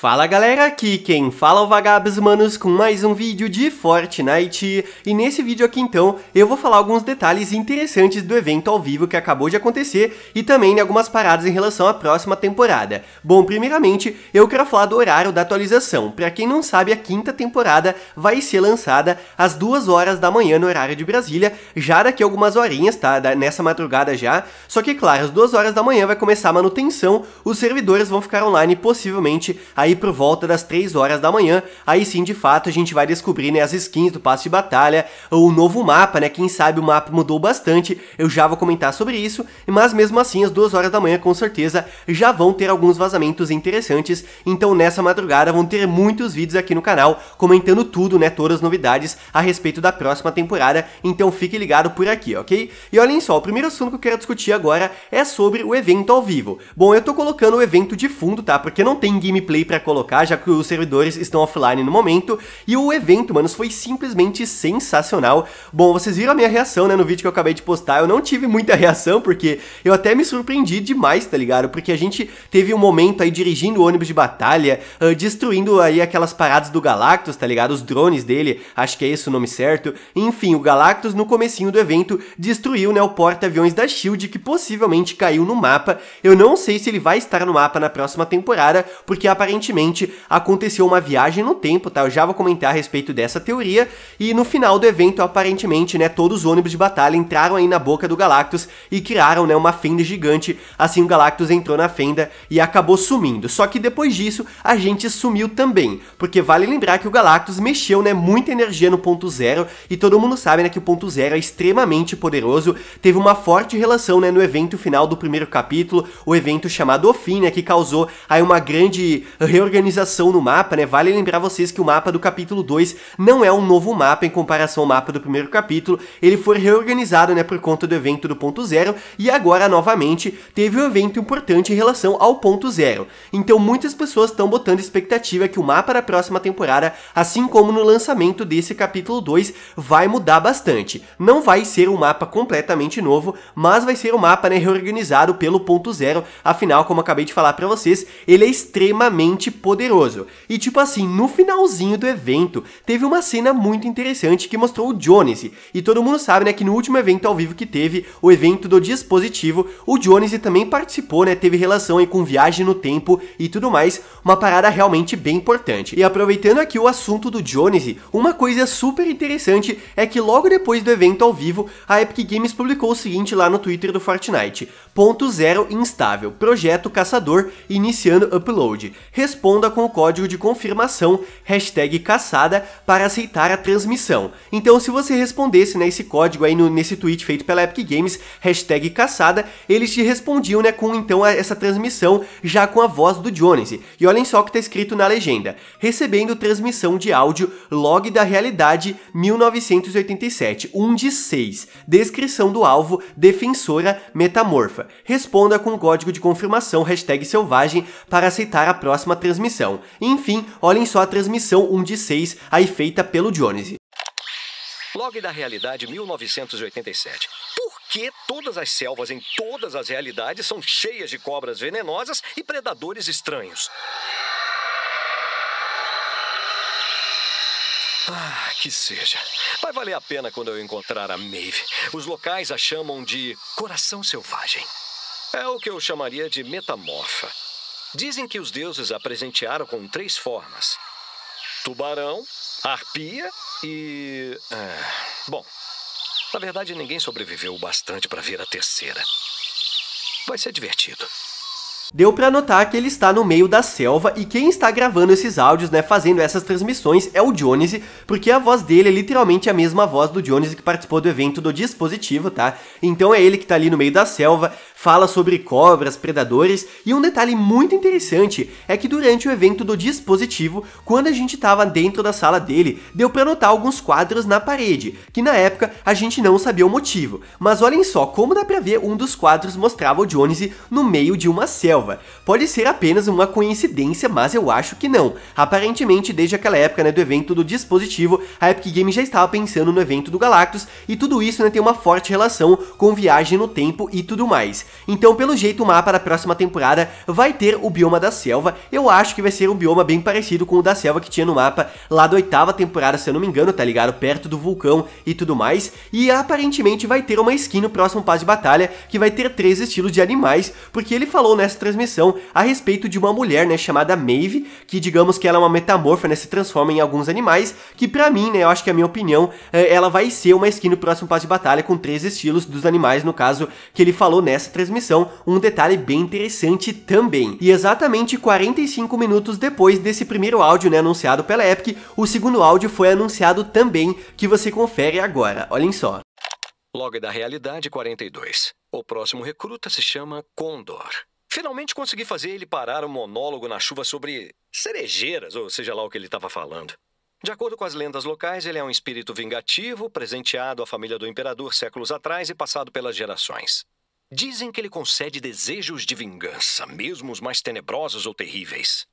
Fala galera, aqui quem fala é o Vagabos Manos com mais um vídeo de Fortnite e nesse vídeo aqui então eu vou falar alguns detalhes interessantes do evento ao vivo que acabou de acontecer e também algumas paradas em relação à próxima temporada. Bom, primeiramente eu quero falar do horário da atualização, pra quem não sabe a quinta temporada vai ser lançada às 2 horas da manhã no horário de Brasília, já daqui a algumas horinhas, tá, nessa madrugada já, só que claro, às 2 horas da manhã vai começar a manutenção, os servidores vão ficar online possivelmente a aí por volta das 3 horas da manhã, aí sim, de fato, a gente vai descobrir, né, as skins do passe de batalha, o novo mapa, né, quem sabe o mapa mudou bastante, eu já vou comentar sobre isso, mas mesmo assim, às 2 horas da manhã, com certeza, já vão ter alguns vazamentos interessantes, então nessa madrugada vão ter muitos vídeos aqui no canal, comentando tudo, né, todas as novidades a respeito da próxima temporada, então fique ligado por aqui, ok? E olhem só, o primeiro assunto que eu quero discutir agora é sobre o evento ao vivo. Bom, eu tô colocando o evento de fundo, tá, porque não tem gameplay pra para colocar, já que os servidores estão offline no momento. E o evento, mano foi simplesmente sensacional. Bom, vocês viram a minha reação, né, no vídeo que eu acabei de postar. Eu não tive muita reação, porque eu até me surpreendi demais, tá ligado? Porque a gente teve um momento aí dirigindo o ônibus de batalha, uh, destruindo aí aquelas paradas do Galactus, tá ligado? Os drones dele, acho que é esse o nome certo. Enfim, o Galactus, no comecinho do evento, destruiu, né, o porta-aviões da SHIELD, que possivelmente caiu no mapa. Eu não sei se ele vai estar no mapa na próxima temporada, porque aparentemente recentemente aconteceu uma viagem no tempo, tá? Eu já vou comentar a respeito dessa teoria. E no final do evento, aparentemente, né, todos os ônibus de batalha entraram aí na boca do Galactus e criaram, né, uma fenda gigante. Assim o Galactus entrou na fenda e acabou sumindo. Só que depois disso, a gente sumiu também, porque vale lembrar que o Galactus mexeu, né, muita energia no ponto zero e todo mundo sabe, né, que o ponto zero é extremamente poderoso. Teve uma forte relação, né, no evento final do primeiro capítulo, o evento chamado O Fim, né, que causou aí uma grande reorganização no mapa, né? Vale lembrar vocês que o mapa do capítulo 2 não é um novo mapa em comparação ao mapa do primeiro capítulo, ele foi reorganizado, né, por conta do evento do ponto zero, e agora, novamente, teve um evento importante em relação ao ponto zero. Então muitas pessoas estão botando expectativa que o mapa da próxima temporada, assim como no lançamento desse capítulo 2, vai mudar bastante. Não vai ser um mapa completamente novo, mas vai ser um mapa, né, reorganizado pelo ponto zero, afinal, como acabei de falar para vocês, ele é extremamente extremamente poderoso. E tipo assim, no finalzinho do evento, teve uma cena muito interessante que mostrou o Jones. E todo mundo sabe, né, que no último evento ao vivo que teve, o evento do dispositivo, o Jones também participou, né, teve relação aí com viagem no tempo e tudo mais, uma parada realmente bem importante. E aproveitando aqui o assunto do Jones, uma coisa super interessante é que logo depois do evento ao vivo, a Epic Games publicou o seguinte lá no Twitter do Fortnite: ponto zero instável, projeto caçador iniciando upload responda com o código de confirmação hashtag caçada para aceitar a transmissão. Então se você respondesse né, esse código aí no, nesse tweet feito pela Epic Games, hashtag caçada, eles te respondiam né, com então essa transmissão já com a voz do Jones. E olhem só o que está escrito na legenda, recebendo transmissão de áudio log da realidade 1987, 1 de 6, descrição do alvo, defensora metamorfa. Responda com o código de confirmação hashtag selvagem para aceitar a próxima transmissão. Enfim, olhem só a transmissão 1 de 6, aí feita pelo Dionysio. Log da realidade 1987. Por que todas as selvas em todas as realidades são cheias de cobras venenosas e predadores estranhos? Ah, que seja. Vai valer a pena quando eu encontrar a Maeve. Os locais a chamam de coração selvagem. É o que eu chamaria de metamorfa. Dizem que os deuses a presentearam com três formas: tubarão, arpia e. É, bom, na verdade ninguém sobreviveu o bastante para ver a terceira. Vai ser divertido. Deu para notar que ele está no meio da selva e quem está gravando esses áudios, né, fazendo essas transmissões é o Jones, porque a voz dele é literalmente a mesma voz do Jones que participou do evento do dispositivo, tá? Então é ele que tá ali no meio da selva, fala sobre cobras, predadores e um detalhe muito interessante é que durante o evento do dispositivo, quando a gente estava dentro da sala dele, deu para notar alguns quadros na parede, que na época a gente não sabia o motivo, mas olhem só como dá para ver um dos quadros mostrava o Jones no meio de uma selva. Pode ser apenas uma coincidência, mas eu acho que não. Aparentemente, desde aquela época né, do evento do dispositivo, a Epic Games já estava pensando no evento do Galactus e tudo isso né, tem uma forte relação com viagem no tempo e tudo mais. Então, pelo jeito, o mapa da próxima temporada vai ter o bioma da selva. Eu acho que vai ser um bioma bem parecido com o da selva que tinha no mapa lá da oitava temporada, se eu não me engano, tá ligado? Perto do vulcão e tudo mais. E aparentemente vai ter uma skin no próximo passo de batalha que vai ter três estilos de animais, porque ele falou nessa transmissão a respeito de uma mulher, né, chamada Maeve, que digamos que ela é uma metamorfa, né, se transforma em alguns animais, que pra mim, né, eu acho que a minha opinião, eh, ela vai ser uma skin no próximo passo de batalha com três estilos dos animais, no caso, que ele falou nessa transmissão, um detalhe bem interessante também. E exatamente 45 minutos depois desse primeiro áudio né, anunciado pela Epic, o segundo áudio foi anunciado também, que você confere agora, olhem só. Log da realidade 42. O próximo recruta se chama Condor. Finalmente consegui fazer ele parar o monólogo na chuva sobre cerejeiras, ou seja lá o que ele estava falando. De acordo com as lendas locais, ele é um espírito vingativo, presenteado à família do imperador séculos atrás e passado pelas gerações. Dizem que ele concede desejos de vingança, mesmo os mais tenebrosos ou terríveis.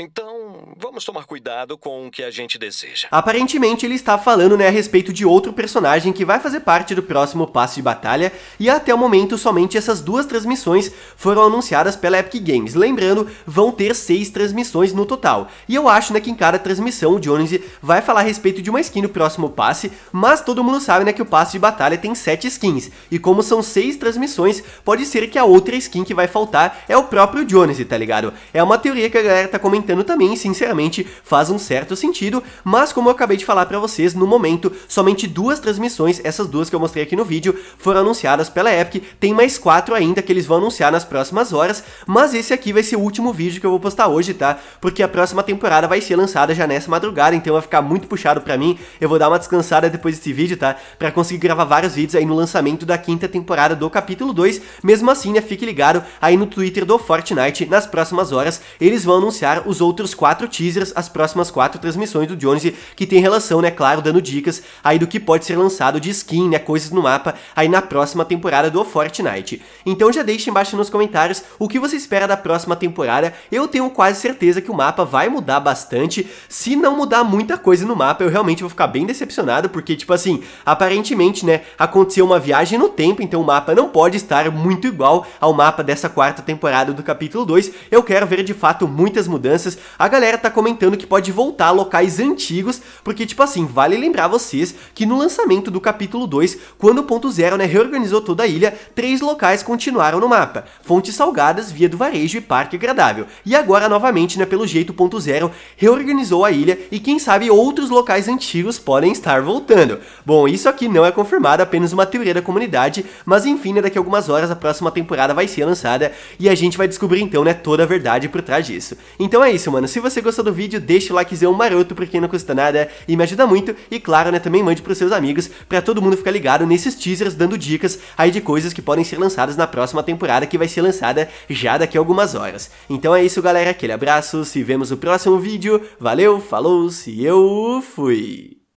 Então, vamos tomar cuidado com o que a gente deseja. Aparentemente, ele está falando né, a respeito de outro personagem que vai fazer parte do próximo passe de batalha, e até o momento somente essas duas transmissões foram anunciadas pela Epic Games. Lembrando, vão ter seis transmissões no total. E eu acho né, que em cada transmissão o Jones vai falar a respeito de uma skin do próximo passe, mas todo mundo sabe né, que o passe de batalha tem sete skins, e como são seis transmissões, pode ser que a outra skin que vai faltar é o próprio Jones, tá ligado? É uma teoria que a galera tá comentando também, sinceramente, faz um certo sentido, mas como eu acabei de falar para vocês, no momento, somente duas transmissões, essas duas que eu mostrei aqui no vídeo, foram anunciadas pela Epic, tem mais quatro ainda que eles vão anunciar nas próximas horas, mas esse aqui vai ser o último vídeo que eu vou postar hoje, tá? Porque a próxima temporada vai ser lançada já nessa madrugada, então vai ficar muito puxado para mim, eu vou dar uma descansada depois desse vídeo, tá? Pra conseguir gravar vários vídeos aí no lançamento da quinta temporada do capítulo 2, mesmo assim, né, fique ligado aí no Twitter do Fortnite, nas próximas horas, eles vão anunciar os os outros quatro teasers, as próximas quatro transmissões do Jones que tem relação, né, claro, dando dicas aí do que pode ser lançado de skin, né, coisas no mapa aí na próxima temporada do Fortnite. Então já deixe embaixo nos comentários o que você espera da próxima temporada, eu tenho quase certeza que o mapa vai mudar bastante, se não mudar muita coisa no mapa eu realmente vou ficar bem decepcionado, porque, tipo assim, aparentemente, né, aconteceu uma viagem no tempo, então o mapa não pode estar muito igual ao mapa dessa quarta temporada do capítulo 2, eu quero ver de fato muitas mudanças a galera tá comentando que pode voltar a locais antigos, porque, tipo assim, vale lembrar vocês que no lançamento do capítulo 2, quando o Ponto Zero né, reorganizou toda a ilha, três locais continuaram no mapa: Fontes Salgadas, Via do Varejo e Parque Agradável. E agora, novamente, né, pelo jeito, o Ponto Zero reorganizou a ilha e quem sabe outros locais antigos podem estar voltando. Bom, isso aqui não é confirmado, apenas uma teoria da comunidade, mas enfim, né, daqui a algumas horas a próxima temporada vai ser lançada e a gente vai descobrir então né, toda a verdade por trás disso. Então é é isso, mano. Se você gostou do vídeo, deixa o likezão maroto porque não custa nada e me ajuda muito. E claro, né, também mande pros seus amigos pra todo mundo ficar ligado nesses teasers dando dicas aí de coisas que podem ser lançadas na próxima temporada que vai ser lançada já daqui a algumas horas. Então é isso, galera. Aquele abraço, se vemos no próximo vídeo. Valeu, falou, se eu fui!